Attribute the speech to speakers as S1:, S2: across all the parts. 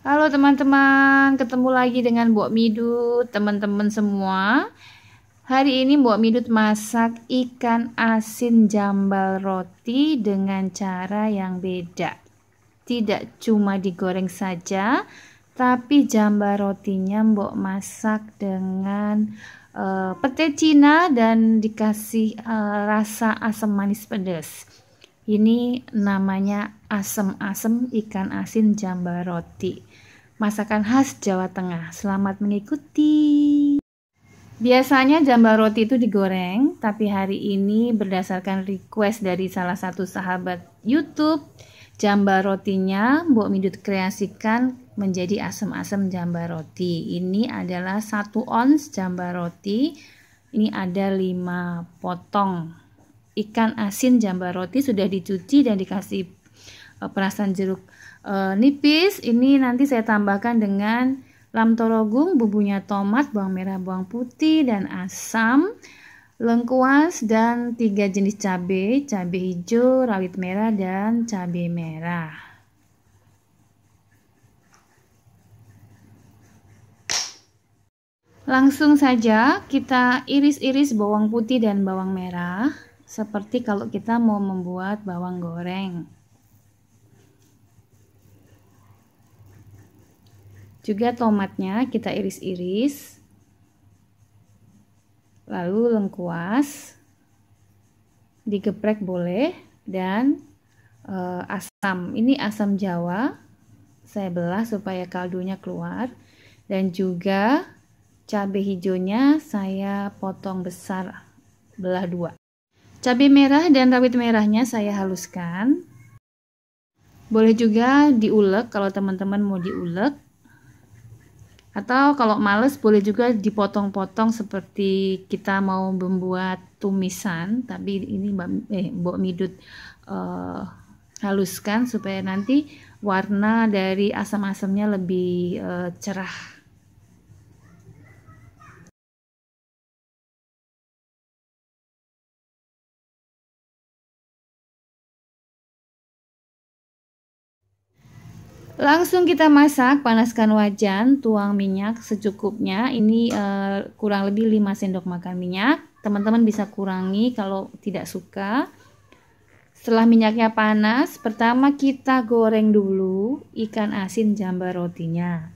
S1: Halo teman-teman, ketemu lagi dengan Mbok Midut, teman-teman semua. Hari ini Mbok Midut masak ikan asin jambal roti dengan cara yang beda. Tidak cuma digoreng saja, tapi jambal rotinya Mbok masak dengan uh, pete Cina dan dikasih uh, rasa asam manis pedas. Ini namanya asam-asam ikan asin jambal roti masakan khas Jawa Tengah. Selamat mengikuti. Biasanya jambal roti itu digoreng, tapi hari ini berdasarkan request dari salah satu sahabat YouTube, jambal rotinya Mbok Midut kreasikan menjadi asam-asam jambal roti. Ini adalah satu ons jambal roti. Ini ada lima potong ikan asin jambal roti sudah dicuci dan dikasih Eh, perasan jeruk e, nipis ini nanti saya tambahkan dengan lam torogung, bumbunya tomat, bawang merah, bawang putih dan asam, lengkuas dan tiga jenis cabai, cabai hijau, rawit merah dan cabai merah. Langsung saja kita iris-iris bawang putih dan bawang merah seperti kalau kita mau membuat bawang goreng. Juga tomatnya kita iris-iris. Lalu lengkuas. Digeprek boleh dan e, asam. Ini asam Jawa. Saya belah supaya kaldunya keluar dan juga cabai hijaunya saya potong besar belah dua cabai merah dan rawit merahnya saya haluskan boleh juga diulek kalau teman-teman mau diulek atau kalau males boleh juga dipotong-potong seperti kita mau membuat tumisan, tapi ini eh, mbok midut eh, haluskan supaya nanti warna dari asam-asamnya lebih eh, cerah. Langsung kita masak, panaskan wajan, tuang minyak secukupnya. Ini uh, kurang lebih 5 sendok makan minyak. Teman-teman bisa kurangi kalau tidak suka. Setelah minyaknya panas, pertama kita goreng dulu ikan asin jambar rotinya.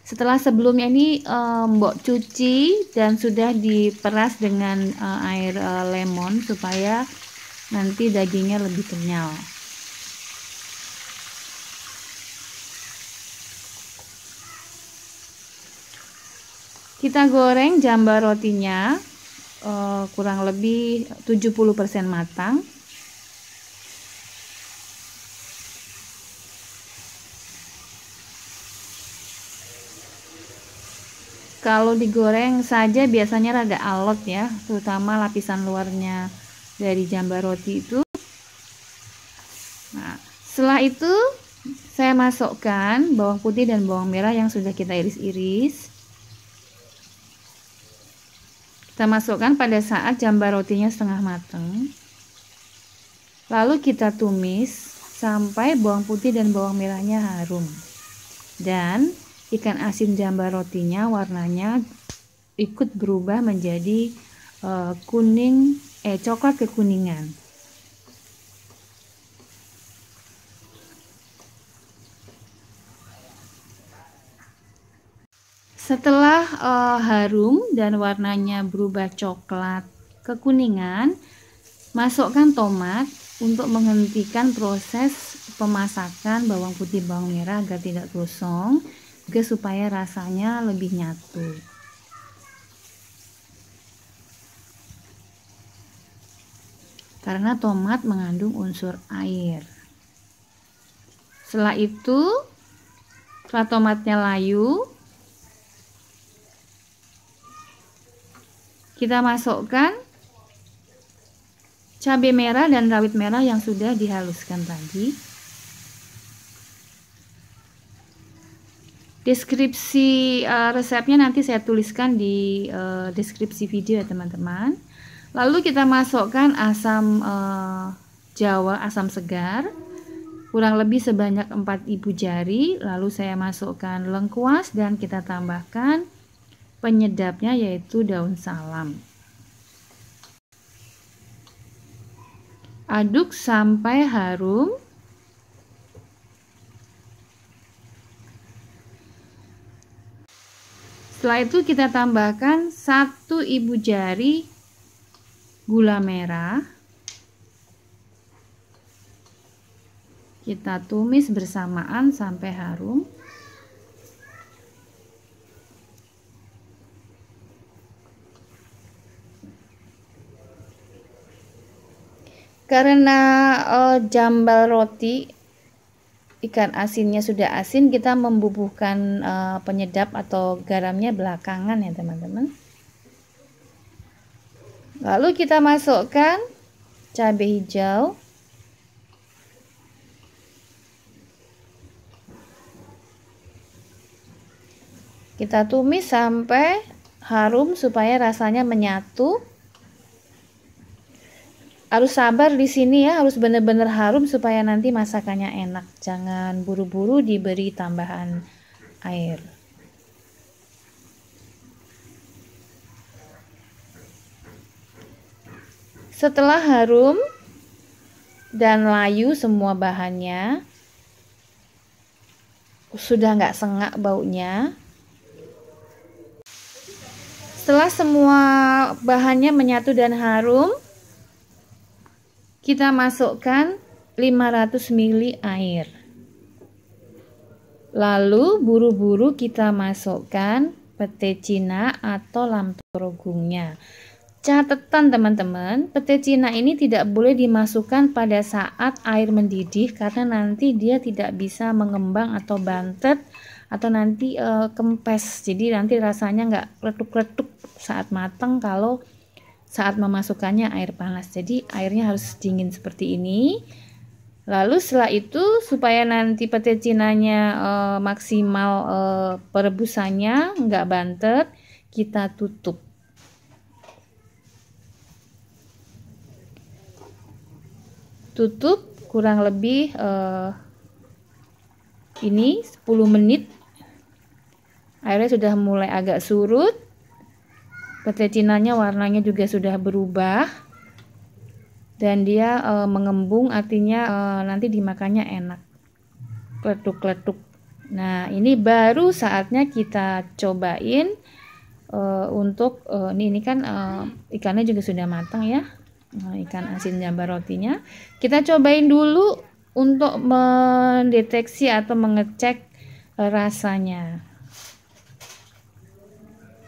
S1: Setelah sebelumnya ini um, cuci dan sudah diperas dengan uh, air uh, lemon supaya nanti dagingnya lebih kenyal. Kita goreng jambar rotinya uh, kurang lebih 70% matang. Kalau digoreng saja biasanya rada alot ya, terutama lapisan luarnya dari jambar roti itu. Nah, setelah itu saya masukkan bawang putih dan bawang merah yang sudah kita iris-iris. Kita masukkan pada saat jambar rotinya setengah matang. Lalu kita tumis sampai bawang putih dan bawang merahnya harum. Dan ikan asin jambar rotinya warnanya ikut berubah menjadi eh, kuning eh coklat kekuningan. Setelah uh, harum dan warnanya berubah coklat kekuningan, masukkan tomat untuk menghentikan proses pemasakan bawang putih bawang merah agar tidak gosong juga supaya rasanya lebih nyatu karena tomat mengandung unsur air setelah itu setelah tomatnya layu Kita masukkan cabai merah dan rawit merah yang sudah dihaluskan tadi. Deskripsi uh, resepnya nanti saya tuliskan di uh, deskripsi video ya teman-teman. Lalu kita masukkan asam uh, jawa, asam segar kurang lebih sebanyak 4 ibu jari lalu saya masukkan lengkuas dan kita tambahkan Penyedapnya yaitu daun salam. Aduk sampai harum. Setelah itu kita tambahkan satu ibu jari gula merah. Kita tumis bersamaan sampai harum. karena uh, jambal roti ikan asinnya sudah asin kita membubuhkan uh, penyedap atau garamnya belakangan ya teman-teman lalu kita masukkan cabai hijau kita tumis sampai harum supaya rasanya menyatu harus sabar di sini ya, harus benar-benar harum supaya nanti masakannya enak. Jangan buru-buru diberi tambahan air. Setelah harum dan layu semua bahannya, sudah nggak sengak baunya. Setelah semua bahannya menyatu dan harum, kita masukkan 500 ml air lalu buru-buru kita masukkan pete cina atau lamtorogungnya catatan teman-teman pete cina ini tidak boleh dimasukkan pada saat air mendidih karena nanti dia tidak bisa mengembang atau bantet atau nanti uh, kempes jadi nanti rasanya nggak retuk-retuk saat matang kalau saat memasukkannya air panas. Jadi airnya harus dingin seperti ini. Lalu setelah itu supaya nanti pete cinanya e, maksimal e, perebusannya nggak bantet, kita tutup. Tutup kurang lebih e, ini 10 menit. Airnya sudah mulai agak surut petai warnanya juga sudah berubah dan dia e, mengembung artinya e, nanti dimakannya enak kletuk-kletuk nah ini baru saatnya kita cobain e, untuk e, ini, ini kan e, ikannya juga sudah matang ya e, ikan asin jambar rotinya kita cobain dulu untuk mendeteksi atau mengecek rasanya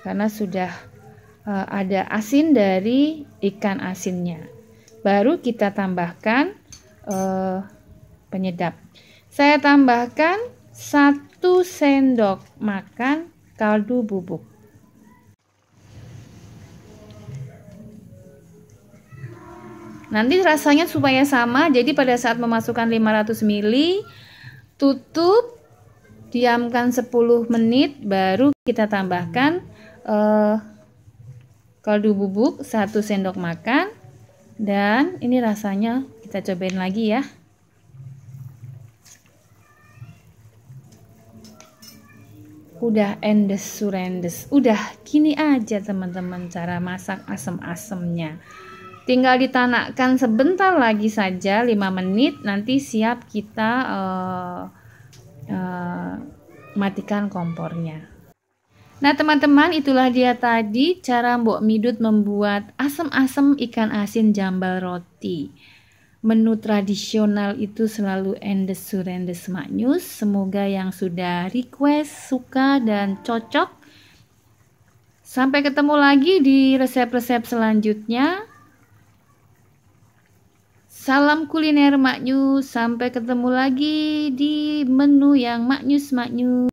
S1: karena sudah Eh, ada asin dari ikan asinnya. Baru kita tambahkan uh, penyedap. Saya tambahkan 1 sendok makan kaldu bubuk. Nanti rasanya supaya sama, jadi pada saat memasukkan 500 ml, tutup, diamkan 10 menit, baru kita tambahkan uh, kaldu bubuk 1 sendok makan dan ini rasanya kita cobain lagi ya udah endes surendes udah gini aja teman-teman cara masak asem-asemnya tinggal ditanakkan sebentar lagi saja 5 menit nanti siap kita uh, uh, matikan kompornya Nah teman-teman itulah dia tadi cara Mbok Midut membuat asem-asem ikan asin jambal roti. Menu tradisional itu selalu endes surendes maknyus. Semoga yang sudah request, suka, dan cocok. Sampai ketemu lagi di resep-resep selanjutnya. Salam kuliner maknyus. Sampai ketemu lagi di menu yang maknyus-maknyus.